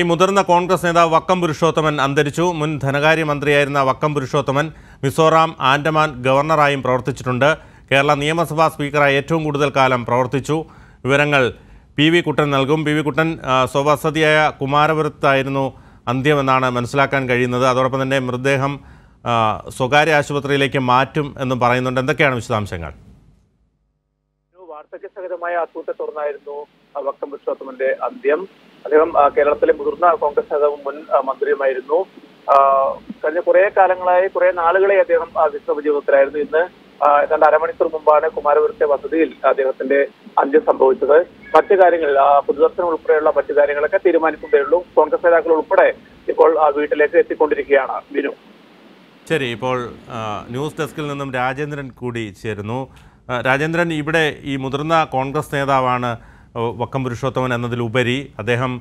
ഈ മുതിർന്ന കോൺഗ്രസ് നേതാവ് വക്കം പുരുഷോത്തമൻ അന്തരിച്ചു മുൻ ധനകാര്യമന്ത്രിയായിരുന്ന വക്കം പുരുഷോത്തമൻ മിസോറാം ആൻഡമാൻ ഗവർണറായും പ്രവർത്തിച്ചിട്ടുണ്ട് കേരള നിയമസഭാ സ്പീക്കറായി ഏറ്റവും കൂടുതൽ കാലം പ്രവർത്തിച്ചു വിവരങ്ങൾ പി വി കുട്ടൻ നൽകും പി വി കുട്ടൻ സ്വവസതിയായ കുമാരപുരത്തായിരുന്നു അന്ത്യമെന്നാണ് മനസ്സിലാക്കാൻ കഴിയുന്നത് അതോടൊപ്പം തന്നെ മൃതദേഹം സ്വകാര്യ ആശുപത്രിയിലേക്ക് മാറ്റും എന്നും പറയുന്നുണ്ട് എന്തൊക്കെയാണ് വിശദാംശങ്ങൾ വാർദ്ധക്യസഹജമായ അസുഖത്തെ തുടർന്നായിരുന്നു വക്കം പുരുഷോത്തമന്റെ അന്ത്യം അദ്ദേഹം കേരളത്തിലെ മുതിർന്ന കോൺഗ്രസ് നേതാവും മുൻ മന്ത്രിയുമായിരുന്നു കഴിഞ്ഞ കുറെ കാലങ്ങളായി കുറെ നാളുകളെ അദ്ദേഹം വിശ്രമ ജീവിതത്തിലായിരുന്നു ഇന്ന് ഏതാണ്ട് അരമണിക്കൂർ മുമ്പാണ് കുമാരപുരത്തെ വസതിയിൽ അദ്ദേഹത്തിന്റെ അന്ത്യം സംഭവിച്ചത് മറ്റു കാര്യങ്ങൾ പൊതുദർശനം ഉൾപ്പെടെയുള്ള മറ്റു കാര്യങ്ങളൊക്കെ തീരുമാനിക്കുന്നതേ കോൺഗ്രസ് നേതാക്കൾ ഉൾപ്പെടെ ഇപ്പോൾ വീട്ടിലേക്ക് എത്തിക്കൊണ്ടിരിക്കുകയാണ് ബിനു ശരി ഇപ്പോൾ ന്യൂസ് ഡെസ്കിൽ നിന്നും രാജേന്ദ്രൻ കൂടി ചേരുന്നു രാജേന്ദ്രൻ ഇവിടെ ഈ മുതിർന്ന കോൺഗ്രസ് നേതാവാണ് വക്കം പുരുഷോത്തമൻ എന്നതിലുപരി അദ്ദേഹം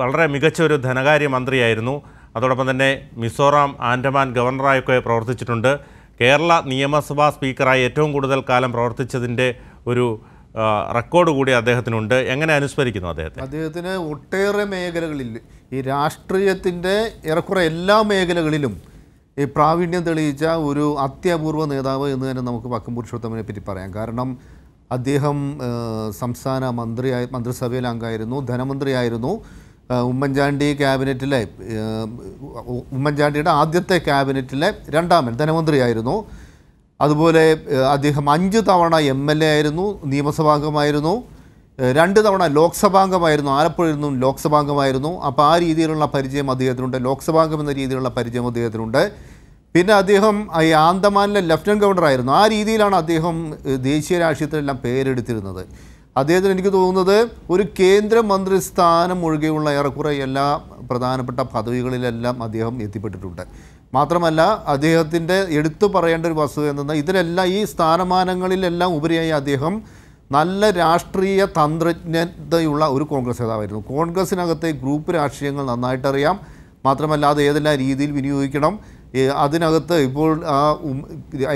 വളരെ മികച്ച ഒരു ധനകാര്യ മന്ത്രിയായിരുന്നു അതോടൊപ്പം തന്നെ മിസോറാം ആൻഡമാൻ ഗവർണറായൊക്കെ പ്രവർത്തിച്ചിട്ടുണ്ട് കേരള നിയമസഭാ സ്പീക്കറായി ഏറ്റവും കൂടുതൽ കാലം പ്രവർത്തിച്ചതിൻ്റെ ഒരു റെക്കോർഡ് കൂടി അദ്ദേഹത്തിനുണ്ട് എങ്ങനെ അനുസ്മരിക്കുന്നു അദ്ദേഹത്തെ അദ്ദേഹത്തിന് ഒട്ടേറെ മേഖലകളിൽ ഈ രാഷ്ട്രീയത്തിൻ്റെ ഏറെക്കുറെ എല്ലാ മേഖലകളിലും ഈ പ്രാവീണ്യം തെളിയിച്ച ഒരു അത്യപൂർവ നേതാവ് എന്ന് തന്നെ നമുക്ക് വക്കം പുരുഷോത്തമനെ പറ്റി പറയാം കാരണം അദ്ദേഹം സംസ്ഥാന മന്ത്രിയായി മന്ത്രിസഭയിൽ അംഗമായിരുന്നു ധനമന്ത്രിയായിരുന്നു ഉമ്മൻചാണ്ടി ക്യാബിനറ്റിലെ ഉമ്മൻചാണ്ടിയുടെ ആദ്യത്തെ ക്യാബിനറ്റിലെ രണ്ടാമൻ ധനമന്ത്രിയായിരുന്നു അതുപോലെ അദ്ദേഹം അഞ്ച് തവണ എം എൽ എ ആയിരുന്നു നിയമസഭാംഗമായിരുന്നു രണ്ട് തവണ ലോക്സഭാംഗമായിരുന്നു ആലപ്പുഴയിൽ നിന്നും ലോക്സഭാംഗമായിരുന്നു അപ്പോൾ ആ രീതിയിലുള്ള പരിചയം അദ്ദേഹത്തിനുണ്ട് ലോക്സഭാംഗം എന്ന രീതിയിലുള്ള പരിചയം അദ്ദേഹത്തിനുണ്ട് പിന്നെ അദ്ദേഹം ഈ ആന്തമാനിലെ ലഫ്റ്റനൻറ്റ് ആയിരുന്നു ആ രീതിയിലാണ് അദ്ദേഹം ദേശീയ രാഷ്ട്രീയത്തിലെല്ലാം പേരെടുത്തിരുന്നത് അദ്ദേഹത്തിന് എനിക്ക് തോന്നുന്നത് ഒരു കേന്ദ്രമന്ത്രി സ്ഥാനം ഒഴികെയുള്ള ഏറെക്കുറെ എല്ലാ പ്രധാനപ്പെട്ട പദവികളിലെല്ലാം അദ്ദേഹം എത്തിപ്പെട്ടിട്ടുണ്ട് മാത്രമല്ല അദ്ദേഹത്തിൻ്റെ എടുത്തു പറയേണ്ട ഒരു വസ്തുത എന്തെന്നാൽ ഇതിലെല്ലാം ഈ സ്ഥാനമാനങ്ങളിലെല്ലാം ഉപരിയായി അദ്ദേഹം നല്ല രാഷ്ട്രീയ തന്ത്രജ്ഞതയുള്ള ഒരു കോൺഗ്രസ് നേതാവായിരുന്നു കോൺഗ്രസിനകത്തെ ഗ്രൂപ്പ് രാഷ്ട്രീയങ്ങൾ നന്നായിട്ടറിയാം മാത്രമല്ല അത് ഏതെല്ലാം രീതിയിൽ വിനിയോഗിക്കണം അതിനകത്ത് ഇപ്പോൾ ആ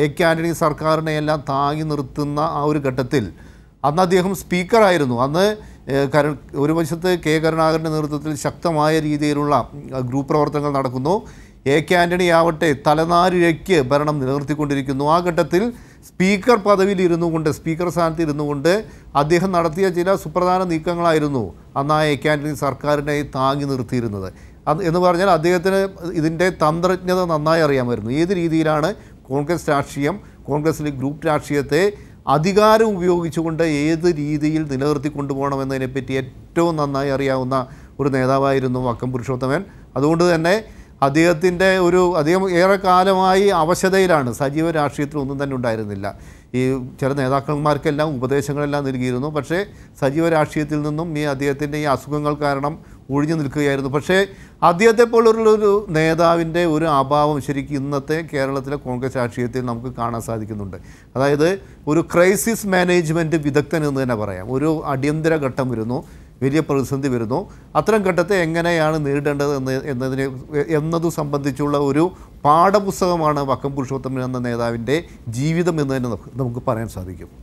എ ആൻ്റണി സർക്കാരിനെ എല്ലാം താങ്ങി നിർത്തുന്ന ആ ഒരു ഘട്ടത്തിൽ അന്ന് അദ്ദേഹം സ്പീക്കറായിരുന്നു അന്ന് കരു ഒരു വശത്ത് കെ കരുണാകരൻ്റെ നേതൃത്വത്തിൽ ശക്തമായ രീതിയിലുള്ള ഗ്രൂപ്പ് പ്രവർത്തനങ്ങൾ നടക്കുന്നു എ കെ ആൻ്റണി ആവട്ടെ തലനാരിഴയ്ക്ക് ഭരണം നിലനിർത്തിക്കൊണ്ടിരിക്കുന്നു ആ ഘട്ടത്തിൽ സ്പീക്കർ പദവിയിൽ ഇരുന്നു കൊണ്ട് സ്പീക്കർ സ്ഥാനത്ത് ഇരുന്നു കൊണ്ട് അദ്ദേഹം നടത്തിയ ചില സുപ്രധാന നീക്കങ്ങളായിരുന്നു അന്ന് ആ എ കെ ആൻ്റണി സർക്കാരിനെ താങ്ങി നിർത്തിയിരുന്നത് അത് എന്ന് പറഞ്ഞാൽ അദ്ദേഹത്തിന് ഇതിൻ്റെ തന്ത്രജ്ഞത നന്നായി അറിയാമായിരുന്നു ഏത് രീതിയിലാണ് കോൺഗ്രസ് രാഷ്ട്രീയം കോൺഗ്രസിലെ ഗ്രൂപ്പ് രാഷ്ട്രീയത്തെ അധികാരം ഉപയോഗിച്ചുകൊണ്ട് ഏത് രീതിയിൽ നിലനിർത്തി കൊണ്ടുപോകണമെന്നതിനെപ്പറ്റി ഏറ്റവും നന്നായി അറിയാവുന്ന ഒരു നേതാവായിരുന്നു വക്കം പുരുഷോത്തമൻ അതുകൊണ്ട് തന്നെ അദ്ദേഹത്തിൻ്റെ ഒരു അദ്ദേഹം ഏറെക്കാലമായി അവശതയിലാണ് സജീവ രാഷ്ട്രീയത്തിൽ ഒന്നും തന്നെ ഉണ്ടായിരുന്നില്ല ഈ ചില നേതാക്കന്മാർക്കെല്ലാം ഉപദേശങ്ങളെല്ലാം നൽകിയിരുന്നു പക്ഷേ സജീവ രാഷ്ട്രീയത്തിൽ നിന്നും ഈ അദ്ദേഹത്തിൻ്റെ ഈ അസുഖങ്ങൾ കാരണം ഒഴിഞ്ഞു നിൽക്കുകയായിരുന്നു പക്ഷേ അദ്ദേഹത്തെ പോലുള്ളൊരു ഒരു നേതാവിൻ്റെ ഒരു അഭാവം ശരിക്കും ഇന്നത്തെ കേരളത്തിലെ കോൺഗ്രസ് രാഷ്ട്രീയത്തിൽ നമുക്ക് കാണാൻ സാധിക്കുന്നുണ്ട് അതായത് ഒരു ക്രൈസിസ് മാനേജ്മെൻറ്റ് വിദഗ്ധൻ എന്ന് തന്നെ പറയാം ഒരു അടിയന്തര ഘട്ടം വരുന്നു വലിയ പ്രതിസന്ധി വരുന്നു അത്തരം ഘട്ടത്തെ എങ്ങനെയാണ് നേരിടേണ്ടത് എന്ന് എന്നതിനെ എന്നതു സംബന്ധിച്ചുള്ള ഒരു പാഠപുസ്തകമാണ് വക്കം പുരുഷോത്തമൻ എന്ന നേതാവിൻ്റെ ജീവിതം എന്ന് തന്നെ നമുക്ക് പറയാൻ സാധിക്കും